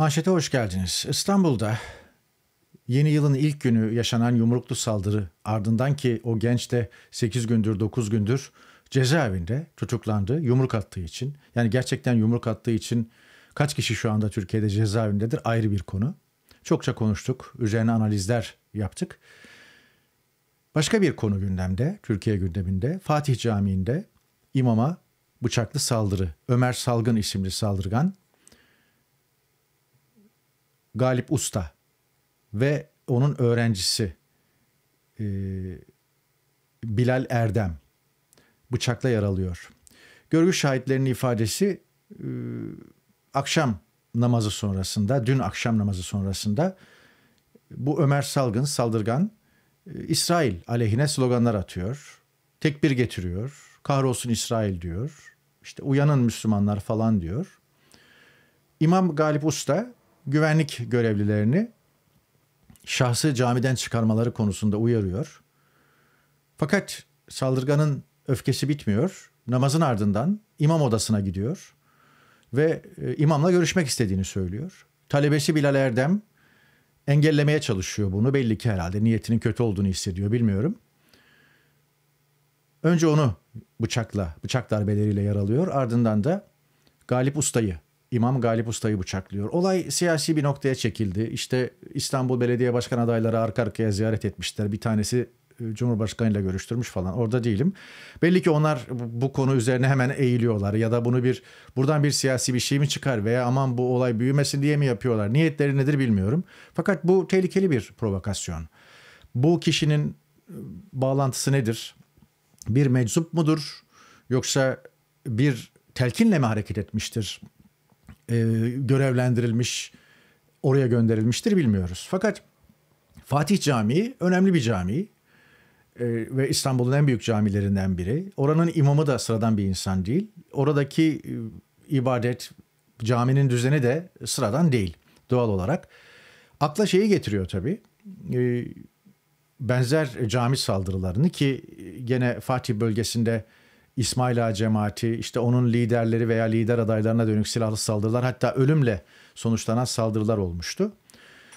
Manşete hoş geldiniz. İstanbul'da yeni yılın ilk günü yaşanan yumruklu saldırı ardından ki o genç de 8 gündür 9 gündür cezaevinde tutuklandı yumruk attığı için. Yani gerçekten yumruk attığı için kaç kişi şu anda Türkiye'de cezaevindedir ayrı bir konu. Çokça konuştuk, üzerine analizler yaptık. Başka bir konu gündemde, Türkiye gündeminde Fatih Camii'nde imama bıçaklı saldırı, Ömer Salgın isimli saldırgan Galip Usta ve onun öğrencisi e, Bilal Erdem bıçakla yaralıyor. Görgü şahitlerinin ifadesi e, akşam namazı sonrasında, dün akşam namazı sonrasında bu Ömer Salgın, saldırgan e, İsrail aleyhine sloganlar atıyor. Tekbir getiriyor. Kahrolsun İsrail diyor. işte uyanın Müslümanlar falan diyor. İmam Galip Usta güvenlik görevlilerini şahsı camiden çıkarmaları konusunda uyarıyor. Fakat saldırganın öfkesi bitmiyor. Namazın ardından imam odasına gidiyor ve e, imamla görüşmek istediğini söylüyor. Talebesi Bilal Erdem engellemeye çalışıyor bunu. Belli ki herhalde niyetinin kötü olduğunu hissediyor bilmiyorum. Önce onu bıçakla, bıçak darbeleriyle yaralıyor. Ardından da Galip Usta'yı İmam Galip Usta'yı bıçaklıyor. Olay siyasi bir noktaya çekildi. İşte İstanbul Belediye Başkan adayları arka arkaya ziyaret etmişler. Bir tanesi e, Cumhurbaşkanıyla görüştürmüş falan. Orada değilim. Belli ki onlar bu konu üzerine hemen eğiliyorlar ya da bunu bir buradan bir siyasi bir şey mi çıkar veya aman bu olay büyümesin diye mi yapıyorlar? Niyetleri nedir bilmiyorum. Fakat bu tehlikeli bir provokasyon. Bu kişinin e, bağlantısı nedir? Bir meczup mudur? Yoksa bir telkinle mi hareket etmiştir? e, görevlendirilmiş, oraya gönderilmiştir bilmiyoruz. Fakat Fatih Camii önemli bir cami e, ve İstanbul'un en büyük camilerinden biri. Oranın imamı da sıradan bir insan değil. Oradaki e, ibadet, caminin düzeni de sıradan değil doğal olarak. Akla şeyi getiriyor tabii. E, benzer cami saldırılarını ki gene Fatih bölgesinde İsmail Ağa cemaati, işte onun liderleri veya lider adaylarına dönük silahlı saldırılar hatta ölümle sonuçlanan saldırılar olmuştu.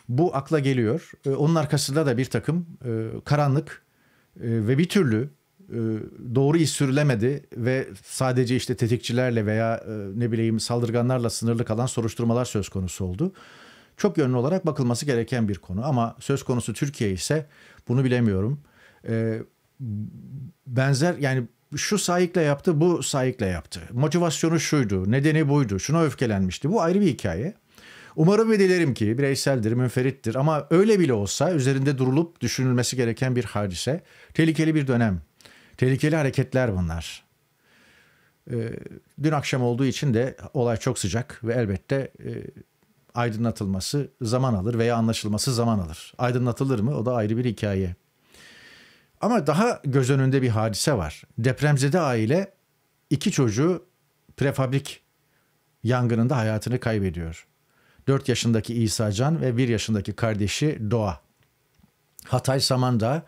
Bu akla geliyor. Ee, onun arkasında da bir takım e, karanlık e, ve bir türlü e, doğru iş sürülemedi ve sadece işte tetikçilerle veya ne bileyim saldırganlarla sınırlı kalan soruşturmalar söz konusu oldu. Çok yönlü olarak bakılması gereken bir konu ama söz konusu Türkiye ise bunu bilemiyorum. Ee, benzer yani şu sayıkla yaptı, bu sayıkla yaptı. Motivasyonu şuydu, nedeni buydu, şuna öfkelenmişti. Bu ayrı bir hikaye. Umarım ve dilerim ki bireyseldir, münferittir ama öyle bile olsa üzerinde durulup düşünülmesi gereken bir hadise. Tehlikeli bir dönem. Tehlikeli hareketler bunlar. Ee, dün akşam olduğu için de olay çok sıcak ve elbette e, aydınlatılması zaman alır veya anlaşılması zaman alır. Aydınlatılır mı o da ayrı bir hikaye. Ama daha göz önünde bir hadise var. Depremzede aile iki çocuğu prefabrik yangınında hayatını kaybediyor. 4 yaşındaki İsa Can ve 1 yaşındaki kardeşi Doğa. Hatay Samandağ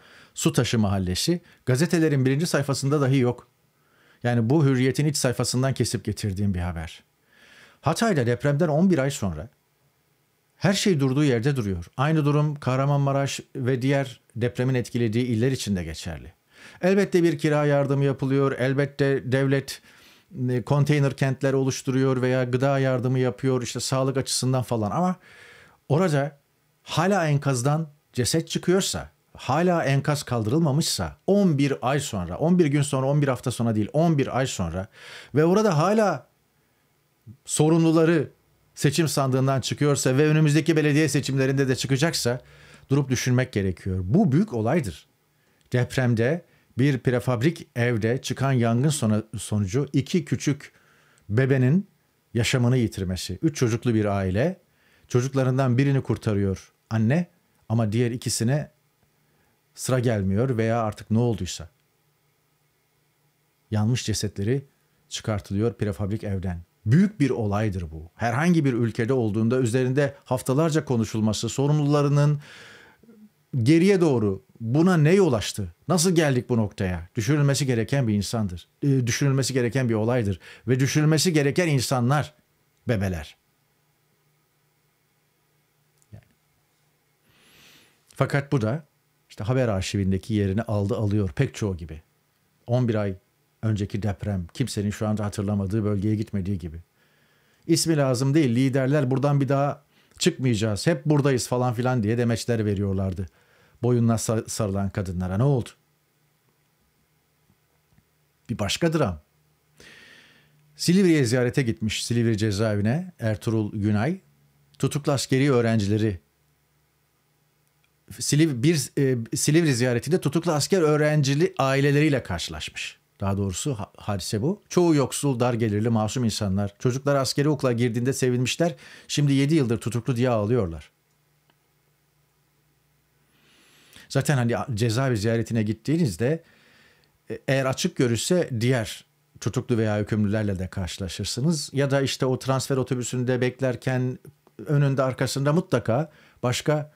taşı Mahallesi gazetelerin birinci sayfasında dahi yok. Yani bu hürriyetin iç sayfasından kesip getirdiğim bir haber. Hatay'da depremden 11 ay sonra her şey durduğu yerde duruyor. Aynı durum Kahramanmaraş ve diğer depremin etkilediği iller için de geçerli. Elbette bir kira yardımı yapılıyor. Elbette devlet e, konteyner kentler oluşturuyor veya gıda yardımı yapıyor işte sağlık açısından falan ama orada hala enkazdan ceset çıkıyorsa hala enkaz kaldırılmamışsa 11 ay sonra 11 gün sonra 11 hafta sonra değil 11 ay sonra ve orada hala sorumluları seçim sandığından çıkıyorsa ve önümüzdeki belediye seçimlerinde de çıkacaksa durup düşünmek gerekiyor. Bu büyük olaydır. Depremde bir prefabrik evde çıkan yangın sonucu iki küçük bebenin yaşamını yitirmesi. Üç çocuklu bir aile çocuklarından birini kurtarıyor anne ama diğer ikisine sıra gelmiyor veya artık ne olduysa. Yanmış cesetleri çıkartılıyor prefabrik evden. Büyük bir olaydır bu. Herhangi bir ülkede olduğunda üzerinde haftalarca konuşulması, sorumlularının geriye doğru buna ne yol açtı? Nasıl geldik bu noktaya? Düşünülmesi gereken bir insandır. E, düşünülmesi gereken bir olaydır ve düşünülmesi gereken insanlar bebeler. Yani. Fakat bu da işte haber arşivindeki yerini aldı alıyor pek çoğu gibi. 11 ay Önceki deprem, kimsenin şu anda hatırlamadığı bölgeye gitmediği gibi. İsmi lazım değil, liderler buradan bir daha çıkmayacağız, hep buradayız falan filan diye demeçler veriyorlardı. Boyunla sarılan kadınlara ne oldu? Bir başka dram. Silivri'ye ziyarete gitmiş Silivri cezaevine Ertuğrul Günay. Tutuklu askeri öğrencileri Siliv, bir e, Silivri ziyaretinde tutuklu asker öğrencili aileleriyle karşılaşmış daha doğrusu hadise bu. Çoğu yoksul, dar gelirli, masum insanlar. Çocuklar askeri okula girdiğinde sevinmişler. Şimdi 7 yıldır tutuklu diye ağlıyorlar. Zaten hani cezaevi ziyaretine gittiğinizde e, eğer açık görüşse diğer tutuklu veya hükümlülerle de karşılaşırsınız. Ya da işte o transfer otobüsünde beklerken önünde arkasında mutlaka başka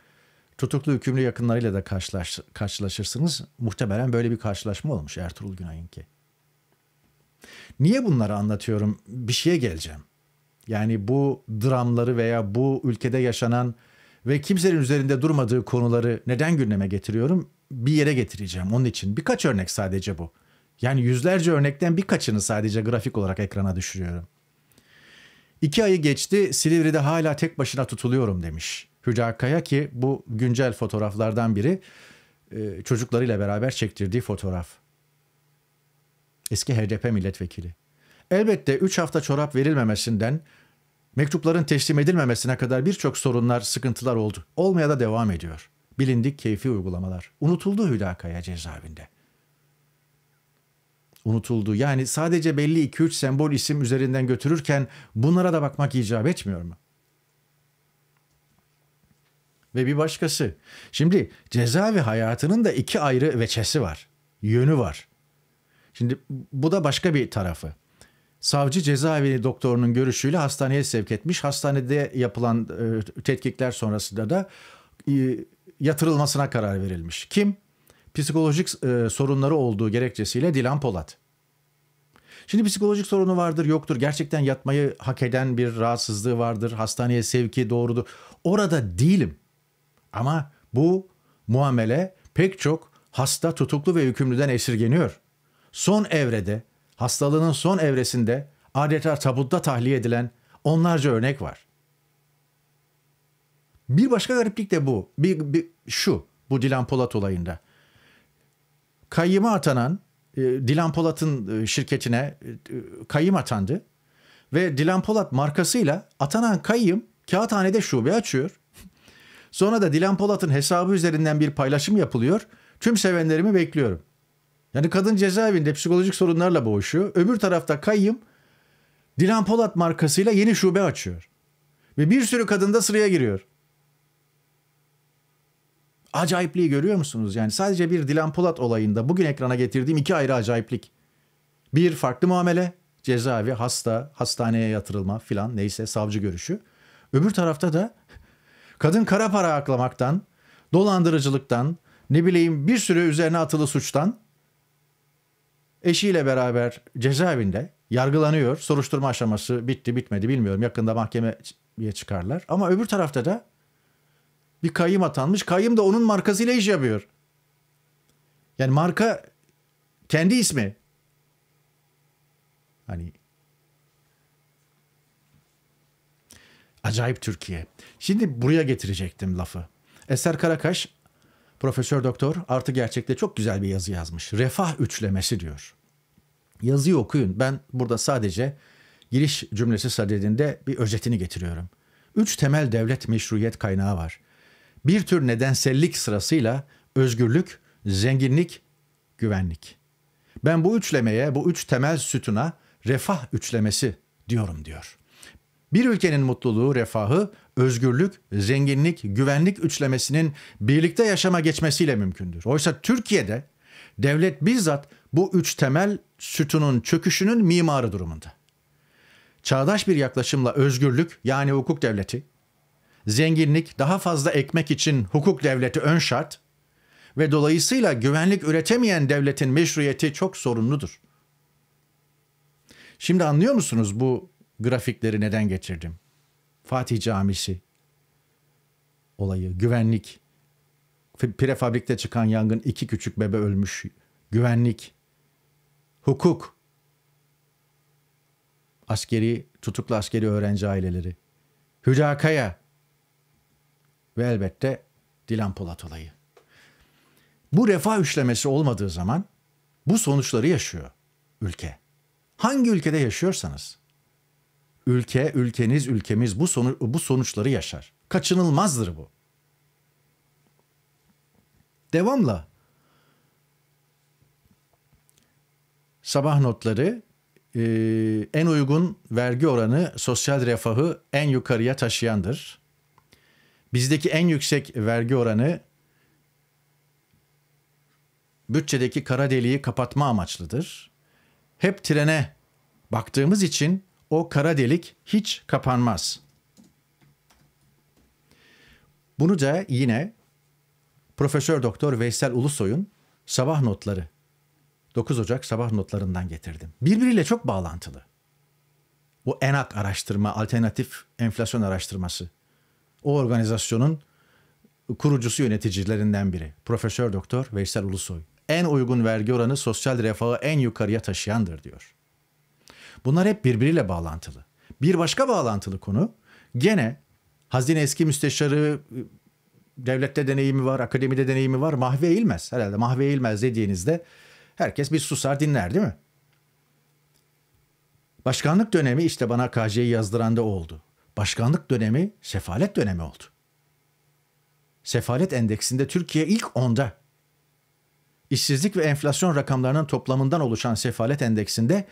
Tutuklu hükümlü yakınlarıyla da karşılaş, karşılaşırsınız. Muhtemelen böyle bir karşılaşma olmuş Ertuğrul Günay'ınki. Niye bunları anlatıyorum? Bir şeye geleceğim. Yani bu dramları veya bu ülkede yaşanan ve kimsenin üzerinde durmadığı konuları neden gündeme getiriyorum? Bir yere getireceğim onun için. Birkaç örnek sadece bu. Yani yüzlerce örnekten birkaçını sadece grafik olarak ekrana düşürüyorum. İki ayı geçti Silivri'de hala tek başına tutuluyorum demiş. Hüca Akkaya ki bu güncel fotoğraflardan biri e, çocuklarıyla beraber çektirdiği fotoğraf. Eski HDP milletvekili. Elbette 3 hafta çorap verilmemesinden mektupların teslim edilmemesine kadar birçok sorunlar, sıkıntılar oldu. Olmaya da devam ediyor. Bilindik keyfi uygulamalar. Unutuldu Hüdakaya Kaya cezaevinde. Unutuldu. Yani sadece belli 2-3 sembol isim üzerinden götürürken bunlara da bakmak icap etmiyor mu? ve bir başkası. Şimdi ceza ve hayatının da iki ayrı veçesi var. Yönü var. Şimdi bu da başka bir tarafı. Savcı cezaevi doktorunun görüşüyle hastaneye sevk etmiş. Hastanede yapılan e, tetkikler sonrasında da e, yatırılmasına karar verilmiş. Kim? Psikolojik e, sorunları olduğu gerekçesiyle Dilan Polat. Şimdi psikolojik sorunu vardır, yoktur. Gerçekten yatmayı hak eden bir rahatsızlığı vardır. Hastaneye sevki doğrudur. Orada değilim. Ama bu muamele pek çok hasta, tutuklu ve hükümlüden esirgeniyor. Son evrede, hastalığının son evresinde adeta tabutta tahliye edilen onlarca örnek var. Bir başka gariplik de bu. Bir, bir, şu, bu Dilan Polat olayında. Kayyıma atanan, e, Dilan Polat'ın e, şirketine e, kayyım atandı. Ve Dilan Polat markasıyla atanan kayyım kağıthanede şube açıyor. Sonra da Dilan Polat'ın hesabı üzerinden bir paylaşım yapılıyor. Tüm sevenlerimi bekliyorum. Yani kadın cezaevinde psikolojik sorunlarla boğuşuyor. Öbür tarafta kayyım Dilan Polat markasıyla yeni şube açıyor. Ve bir sürü kadın da sıraya giriyor. Acayipliği görüyor musunuz? Yani sadece bir Dilan Polat olayında bugün ekrana getirdiğim iki ayrı acayiplik. Bir farklı muamele, cezaevi, hasta, hastaneye yatırılma filan neyse savcı görüşü. Öbür tarafta da Kadın kara para aklamaktan, dolandırıcılıktan, ne bileyim bir sürü üzerine atılı suçtan eşiyle beraber cezaevinde yargılanıyor. Soruşturma aşaması bitti bitmedi bilmiyorum. Yakında mahkemeye çıkarlar. Ama öbür tarafta da bir kayyım atanmış. Kayyım da onun markasıyla iş yapıyor. Yani marka kendi ismi. Hani Acayip Türkiye. Şimdi buraya getirecektim lafı. Eser Karakaş, Profesör Doktor artı gerçekte çok güzel bir yazı yazmış. Refah üçlemesi diyor. Yazıyı okuyun. Ben burada sadece giriş cümlesi sadedinde bir özetini getiriyorum. Üç temel devlet meşruiyet kaynağı var. Bir tür nedensellik sırasıyla özgürlük, zenginlik, güvenlik. Ben bu üçlemeye, bu üç temel sütuna refah üçlemesi diyorum diyor. Bir ülkenin mutluluğu, refahı, özgürlük, zenginlik, güvenlik üçlemesinin birlikte yaşama geçmesiyle mümkündür. Oysa Türkiye'de devlet bizzat bu üç temel sütunun çöküşünün mimarı durumunda. Çağdaş bir yaklaşımla özgürlük yani hukuk devleti, zenginlik daha fazla ekmek için hukuk devleti ön şart ve dolayısıyla güvenlik üretemeyen devletin meşruiyeti çok sorunludur. Şimdi anlıyor musunuz bu grafikleri neden geçirdim? Fatih Camisi olayı, güvenlik, prefabrikte çıkan yangın iki küçük bebe ölmüş, güvenlik, hukuk, askeri, tutuklu askeri öğrenci aileleri, Hülya ve elbette Dilan Polat olayı. Bu refah üçlemesi olmadığı zaman bu sonuçları yaşıyor ülke. Hangi ülkede yaşıyorsanız ülke, ülkeniz, ülkemiz bu, sonu, bu sonuçları yaşar. Kaçınılmazdır bu. Devamla sabah notları e, en uygun vergi oranı sosyal refahı en yukarıya taşıyandır. Bizdeki en yüksek vergi oranı bütçedeki kara deliği kapatma amaçlıdır. Hep trene baktığımız için o kara delik hiç kapanmaz. Bunu da yine Profesör Doktor Veysel Ulusoy'un sabah notları 9 Ocak sabah notlarından getirdim. Birbiriyle çok bağlantılı. Bu ENAK araştırma, alternatif enflasyon araştırması. O organizasyonun kurucusu yöneticilerinden biri. Profesör Doktor Veysel Ulusoy. En uygun vergi oranı sosyal refahı en yukarıya taşıyandır diyor. Bunlar hep birbiriyle bağlantılı. Bir başka bağlantılı konu gene hazine eski müsteşarı ıı, devlette deneyimi var, akademide deneyimi var. Mahve eğilmez. Herhalde mahve eğilmez dediğinizde herkes bir susar dinler değil mi? Başkanlık dönemi işte bana KJ'yi yazdıran da oldu. Başkanlık dönemi sefalet dönemi oldu. Sefalet endeksinde Türkiye ilk onda. İşsizlik ve enflasyon rakamlarının toplamından oluşan sefalet endeksinde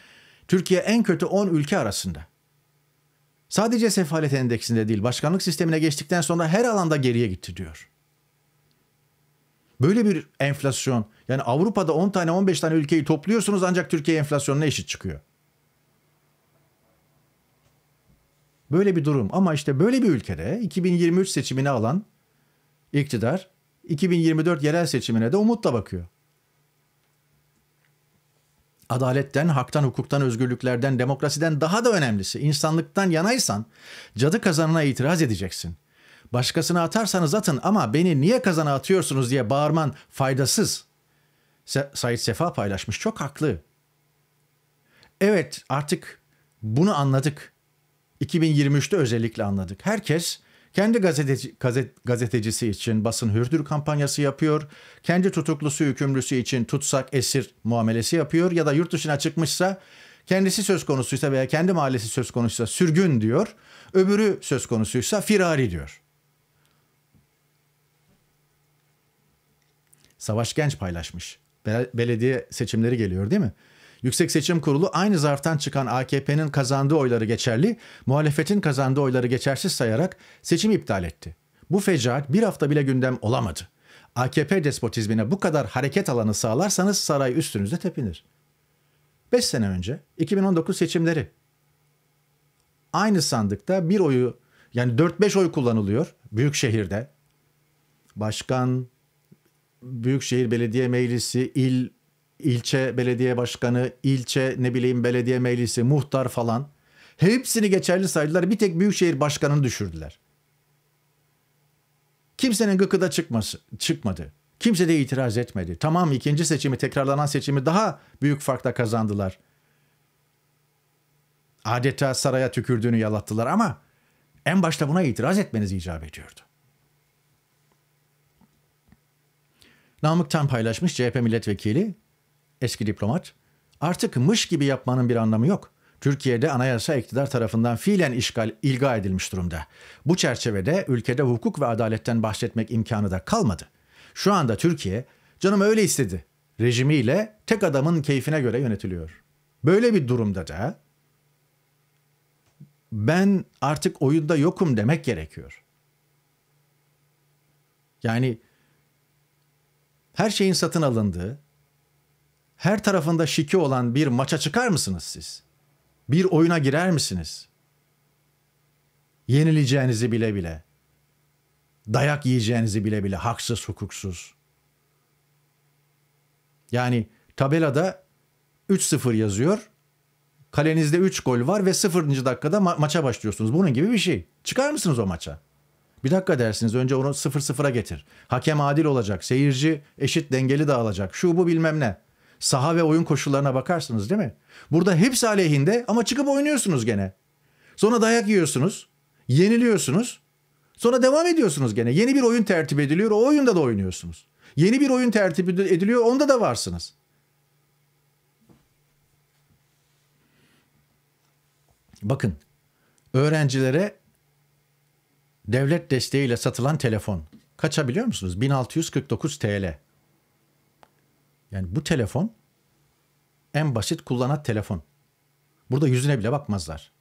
Türkiye en kötü 10 ülke arasında. Sadece sefalet endeksinde değil, başkanlık sistemine geçtikten sonra her alanda geriye gitti diyor. Böyle bir enflasyon, yani Avrupa'da 10 tane 15 tane ülkeyi topluyorsunuz ancak Türkiye enflasyonuna eşit çıkıyor. Böyle bir durum ama işte böyle bir ülkede 2023 seçimini alan iktidar 2024 yerel seçimine de umutla bakıyor adaletten, haktan, hukuktan, özgürlüklerden, demokrasiden daha da önemlisi insanlıktan yanaysan cadı kazanına itiraz edeceksin. Başkasını atarsanız atın ama beni niye kazana atıyorsunuz diye bağırman faydasız. Se Said Sefa paylaşmış çok haklı. Evet artık bunu anladık. 2023'te özellikle anladık. Herkes kendi gazeteci, gazet, gazetecisi için basın hürdür kampanyası yapıyor. Kendi tutuklusu hükümlüsü için tutsak esir muamelesi yapıyor. Ya da yurt dışına çıkmışsa kendisi söz konusuysa veya kendi mahallesi söz konusuysa sürgün diyor. Öbürü söz konusuysa firari diyor. Savaş Genç paylaşmış. Belediye seçimleri geliyor değil mi? Yüksek Seçim Kurulu aynı zarftan çıkan AKP'nin kazandığı oyları geçerli, muhalefetin kazandığı oyları geçersiz sayarak seçim iptal etti. Bu fecaat bir hafta bile gündem olamadı. AKP despotizmine bu kadar hareket alanı sağlarsanız saray üstünüzde tepinir. 5 sene önce 2019 seçimleri. Aynı sandıkta bir oyu yani 4-5 oy kullanılıyor büyük şehirde. Başkan, Büyükşehir Belediye Meclisi, il ilçe belediye başkanı, ilçe ne bileyim belediye meclisi, muhtar falan hepsini geçerli saydılar. Bir tek büyükşehir başkanını düşürdüler. Kimsenin gıkıda çıkması, çıkmadı. Kimse de itiraz etmedi. Tamam ikinci seçimi tekrarlanan seçimi daha büyük farkla kazandılar. Adeta saraya tükürdüğünü yalattılar ama en başta buna itiraz etmeniz icap ediyordu. Namık Tan paylaşmış CHP milletvekili eski diplomat. Artık mış gibi yapmanın bir anlamı yok. Türkiye'de anayasa iktidar tarafından fiilen işgal ilga edilmiş durumda. Bu çerçevede ülkede hukuk ve adaletten bahsetmek imkanı da kalmadı. Şu anda Türkiye canım öyle istedi rejimiyle tek adamın keyfine göre yönetiliyor. Böyle bir durumda da ben artık oyunda yokum demek gerekiyor. Yani her şeyin satın alındığı, her tarafında şiki olan bir maça çıkar mısınız siz? Bir oyuna girer misiniz? Yenileceğinizi bile bile, dayak yiyeceğinizi bile bile haksız hukuksuz. Yani tabelada 3-0 yazıyor. Kalenizde 3 gol var ve 0. dakikada ma- maça başlıyorsunuz. Bunun gibi bir şey. Çıkar mısınız o maça? Bir dakika dersiniz önce onu 0-0'a getir. Hakem adil olacak. Seyirci eşit dengeli dağılacak. Şu bu bilmem ne saha ve oyun koşullarına bakarsınız değil mi? Burada hepsi aleyhinde ama çıkıp oynuyorsunuz gene. Sonra dayak yiyorsunuz, yeniliyorsunuz. Sonra devam ediyorsunuz gene. Yeni bir oyun tertip ediliyor, o oyunda da oynuyorsunuz. Yeni bir oyun tertip ediliyor, onda da varsınız. Bakın, öğrencilere devlet desteğiyle satılan telefon kaça biliyor musunuz? 1649 TL. Yani bu telefon en basit kullanat telefon. Burada yüzüne bile bakmazlar.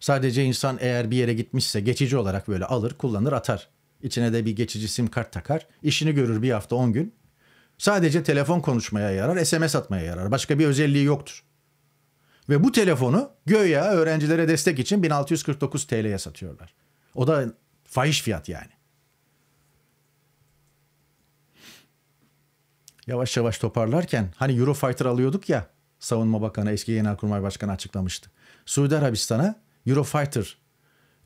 Sadece insan eğer bir yere gitmişse geçici olarak böyle alır, kullanır, atar. İçine de bir geçici sim kart takar. İşini görür bir hafta on gün. Sadece telefon konuşmaya yarar, SMS atmaya yarar. Başka bir özelliği yoktur. Ve bu telefonu göya öğrencilere destek için 1649 TL'ye satıyorlar. O da fahiş fiyat yani. yavaş yavaş toparlarken hani Eurofighter alıyorduk ya Savunma Bakanı eski Genelkurmay Başkanı açıklamıştı. Suudi Arabistan'a Eurofighter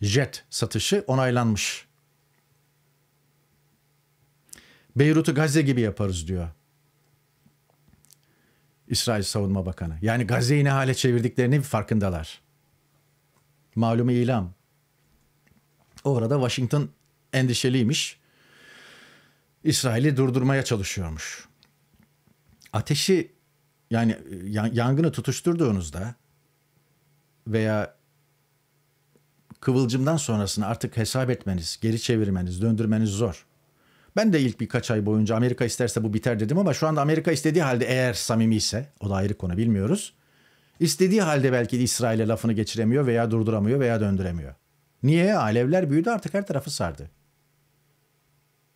jet satışı onaylanmış. Beyrut'u Gazze gibi yaparız diyor. İsrail Savunma Bakanı. Yani Gazze'yi ne hale çevirdiklerini farkındalar. Malum ilam. Orada Washington endişeliymiş. İsrail'i durdurmaya çalışıyormuş ateşi yani e, yangını tutuşturduğunuzda veya kıvılcımdan sonrasını artık hesap etmeniz, geri çevirmeniz, döndürmeniz zor. Ben de ilk birkaç ay boyunca Amerika isterse bu biter dedim ama şu anda Amerika istediği halde eğer samimi ise, o da ayrı konu bilmiyoruz. İstediği halde belki de İsrail'e lafını geçiremiyor veya durduramıyor veya döndüremiyor. Niye? Alevler büyüdü artık her tarafı sardı.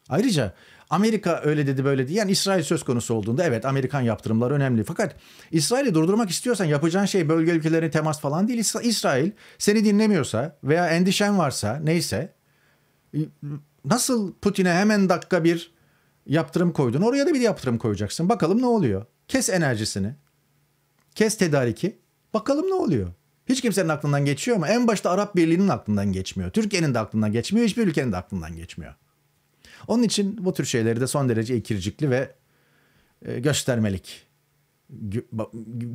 Ayrıca Amerika öyle dedi böyle dedi yani İsrail söz konusu olduğunda evet Amerikan yaptırımları önemli. Fakat İsrail'i durdurmak istiyorsan yapacağın şey bölge ülkelerine temas falan değil. İsrail seni dinlemiyorsa veya endişen varsa neyse nasıl Putin'e hemen dakika bir yaptırım koydun oraya da bir yaptırım koyacaksın. Bakalım ne oluyor? Kes enerjisini. Kes tedariki. Bakalım ne oluyor? Hiç kimsenin aklından geçiyor mu? En başta Arap Birliği'nin aklından geçmiyor. Türkiye'nin de aklından geçmiyor. Hiçbir ülkenin de aklından geçmiyor. Onun için bu tür şeyleri de son derece ikircikli ve e, göstermelik Gö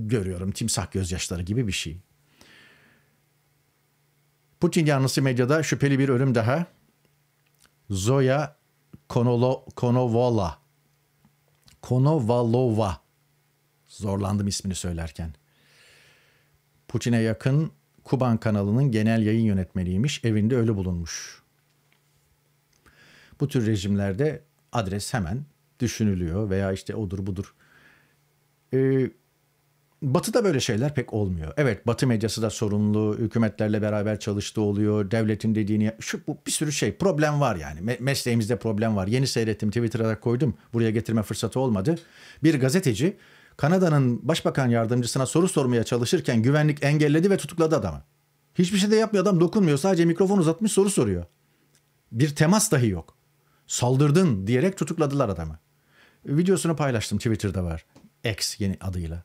görüyorum. Timsah gözyaşları gibi bir şey. Putin yanlısı medyada şüpheli bir ölüm daha. Zoya Konolo, Konovola. Konovalova. Zorlandım ismini söylerken. Putin'e yakın Kuban kanalının genel yayın yönetmeniymiş. Evinde ölü bulunmuş. Bu tür rejimlerde adres hemen düşünülüyor veya işte odur budur. Ee, batı'da böyle şeyler pek olmuyor. Evet Batı medyası da sorumlu, hükümetlerle beraber çalıştığı oluyor, devletin dediğini şu bu bir sürü şey problem var yani. Me- mesleğimizde problem var. Yeni seyrettim Twitter'a koydum. Buraya getirme fırsatı olmadı. Bir gazeteci Kanada'nın başbakan yardımcısına soru sormaya çalışırken güvenlik engelledi ve tutukladı adamı. Hiçbir şey de yapmıyor adam dokunmuyor sadece mikrofon uzatmış soru soruyor. Bir temas dahi yok saldırdın diyerek tutukladılar adamı. Videosunu paylaştım Twitter'da var. X yeni adıyla.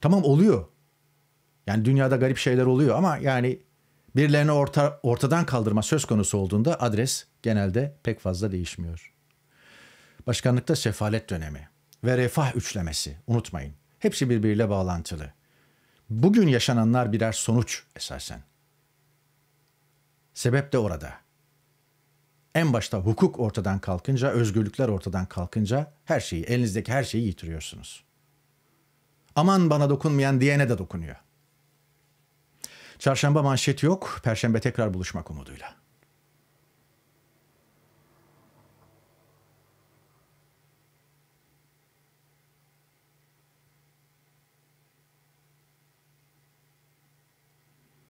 Tamam oluyor. Yani dünyada garip şeyler oluyor ama yani birilerini orta, ortadan kaldırma söz konusu olduğunda adres genelde pek fazla değişmiyor. Başkanlıkta sefalet dönemi ve refah üçlemesi unutmayın. Hepsi birbiriyle bağlantılı. Bugün yaşananlar birer sonuç esasen. Sebep de orada. En başta hukuk ortadan kalkınca, özgürlükler ortadan kalkınca her şeyi, elinizdeki her şeyi yitiriyorsunuz. Aman bana dokunmayan diyene de dokunuyor. Çarşamba manşet yok, perşembe tekrar buluşmak umuduyla.